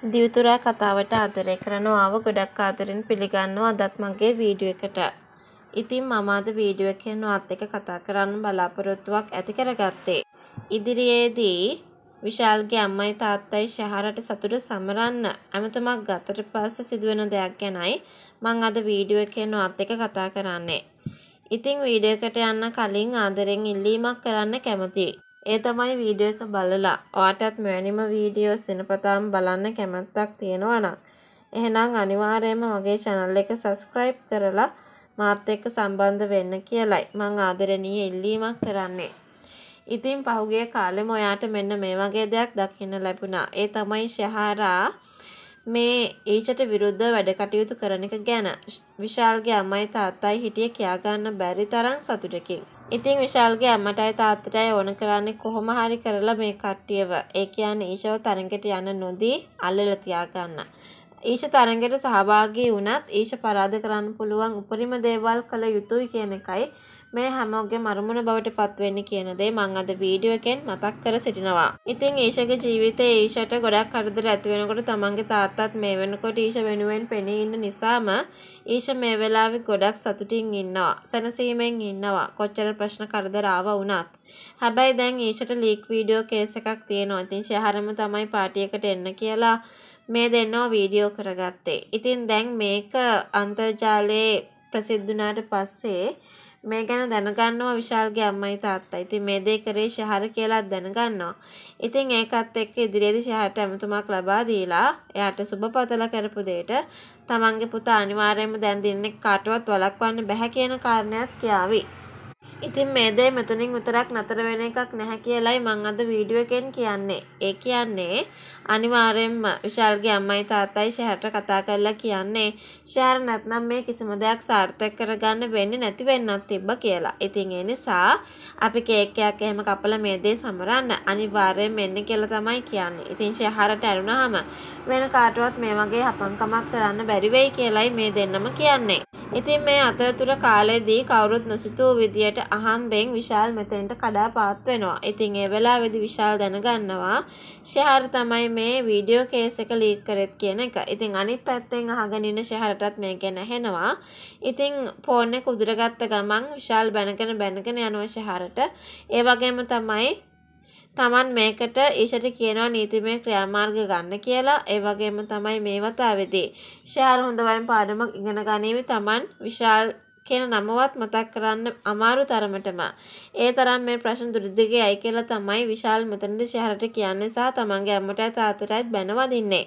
දිවිතුරා කතාවට ආදරය කරන ආව ගොඩක් ආදරෙන් පිළිගන්නවා අදත් මගේ වීඩියෝ එකට. ඉතින් මම අද වීඩියෝ එකෙන් ඔයත් එක්ක කතා කරන්න බලාපොරොත්තුවක් ඇති කරගත්තේ. ඉදිරියේදී විශාල්ගේ අම්මයි තාත්තයි ශහරට සතුට සමරන්න ඇමතුමක් ගතට පස්සේ සිදුවෙන දෙයක් ගැනයි මම අද වීඩියෝ එකෙන් ඔයත් එක්ක කතා කරන්නේ. ඉතින් වීඩියෝ එකට යන්න කලින් ආදරෙන් ඉල්ලීමක් කරන්න කැමතියි. ඒ තමයි වීඩියෝ එක බලලා. ඔයාටත් මෙවැනිම වීඩියෝස් දිනපතාම බලන්න කැමැත්තක් තියෙනවා නම් එහෙනම් අනිවාර්යයෙන්ම මගේ channel එක subscribe කරලා මාත් එක්ක සම්බන්ධ වෙන්න කියලයි මං ආදරණීය ඉල්ලීමක් කරන්නේ. ඉතින් පහුගිය කාලෙම ඔයාට මෙන්න මේ වගේ දෙයක් දකින්න ලැබුණා. ඒ තමයි ශහරා මේ ඊචට විරුද්ධ වැඩ කටයුතු කරන එක ගැන විශාල්ගේ අම්මයි තාත්තයි හිටියේ කියාගන්න බැරි තරම් සතුටකින්. ඉතින් විශාල්ගේ අම්මටයි තාත්තටයි ඕන කරන්නේ කොහොම හරි කරලා මේ කට්ටියව. ඒ කියන්නේ ඊෂව තරඟයට යන්න නොදී අල්ලලා තියාගන්න. ඊෂ තරඟයට සහභාගී වුණත් ඊෂ පරාද කරන්න පුළුවන් උපරිම දේවල් කළ යුතුයි කියන එකයි මේ හැමෝගේ මරමුණ බවට පත්වෙන්න කියන දේ මං අද වීඩියෝ එකෙන් මතක් කර සිටිනවා. ඉතින් ඊෂගේ ජීවිතේ ඊෂට ගොඩක් කරදර ඇති වෙනකොට තමන්ගේ තාත්තත් මේ වෙනකොට ඊෂ වෙනුවෙන් පෙනී ඉන්න නිසාම ඊෂ මේ වෙලාවේ ගොඩක් සතුටින් ඉන්නවා. සැනසීමෙන් ඉන්නවා. කොච්චර ප්‍රශ්න කරදර ආවා වුණත්. හැබැයි දැන් ඊෂට ලීක් වීඩියෝ කේස් එකක් තියෙනවා. ඉතින් ශහරම තමයි පාටියකට එන්න කියලා මේ දෙන්නව වීඩියෝ කරගත්තේ. ඉතින් දැන් මේක අන්තර්ජාලයේ ප්‍රසිද්ධුනාට පස්සේ මේ ගැන දැනගන්නවා විශාල්ගේ අම්මයි තාත්තයි. ඉතින් මේ දේ කරේ ශහර කියලා දැනගන්නවා. ඉතින් ඒකත් එක්ක ඉදිරියේදී ශහරට ඇමතුමක් ලබා දීලා එයාට සුබපතල කරපු දෙයට තමන්ගේ පුතා අනිවාර්යයෙන්ම දැන් දින්නේ කාටවත් වළක්වන්න බැහැ කියන කාරණයක් කියාවි. ඉතින් මේ දේ මෙතනින් විතරක් නතර වෙන එකක් නැහැ කියලයි මං අද වීඩියෝ එකෙන් කියන්නේ. ඒ කියන්නේ අනිවාර්යෙන්ම විශාල්ගේ අම්මයි තාත්තයි ෂැහැට කතා කරලා කියන්නේ ෂැහැර නැත්නම් මේ කිසිම දෙයක් සාර්ථක කරගන්න වෙන්නේ නැති වෙන්නත් තිබ්බ කියලා. ඉතින් ඒ නිසා අපි කේක් එකක් එහෙම කපලා මේ දේ සමරන්න අනිවාර්යෙන්ම එන්න කියලා තමයි කියන්නේ. ඉතින් ෂැහැරට ඇරුණාම වෙන කාටවත් මේ වගේ හපංකමක් කරන්න බැරි වෙයි කියලයි මේ දෙන්නම කියන්නේ. ඉතින් මේ අතරතුර කාලෙදී කවුරුත් නොසිතූ විදියට අහම්බෙන් විශාල් මෙතෙන්ට කඩාපාත් වෙනවා. ඉතින් ඒ වෙලාවේදී විශාල් දැනගන්නවා ශහර තමයි මේ වීඩියෝ කේස් එක ලීක් කරෙත් කියන එක. ඉතින් අනිත් පැත්තෙන් අහගෙන ඉන්න ශහරටත් මේක නැහෙනවා. ඉතින් ෆෝන් එක උදුරගත්ත ගමන් විශාල් බැනගෙන බැනගෙන යනවා ශහරට. ඒ වගේම තමයි තමන් මේකට ඊෂට කියනවා නීතිමය ක්‍රියාමාර්ග ගන්න කියලා ඒ වගේම තමයි මේ වතාවේදී ෂාර් හොඳවයින් පාඩම ඉගෙන ගනිවි තමන් විශාල් කියන නමවත් මතක් කරන්න අමාරු තරමටම ඒ තරම් මේ ප්‍රශ්න දුරදිගේ යයි කියලා තමයි විශාල් මෙතනදී ෂාරට කියන්නේ සහ තමන්ගේ අම්මටයි තාත්තටයි බැනවදින්නේ